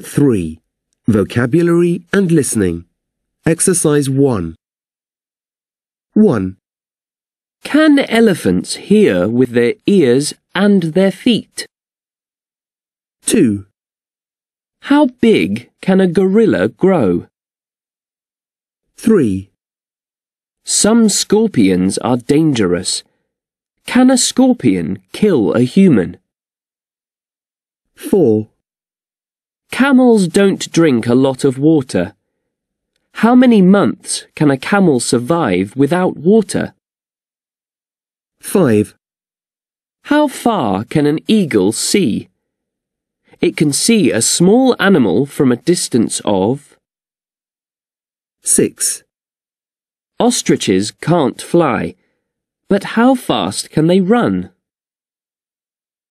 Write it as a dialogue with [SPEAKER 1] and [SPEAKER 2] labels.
[SPEAKER 1] 3. Vocabulary and Listening. Exercise 1.
[SPEAKER 2] 1. Can elephants hear with their ears and their feet? 2. How big can a gorilla grow? 3. Some scorpions are dangerous. Can a scorpion kill a human? 4. Camels don't drink a lot of water. How many months can a camel survive without water? 5. How far can an eagle see? It can see a small animal from a distance of 6. Ostriches can't fly, but how fast can they run?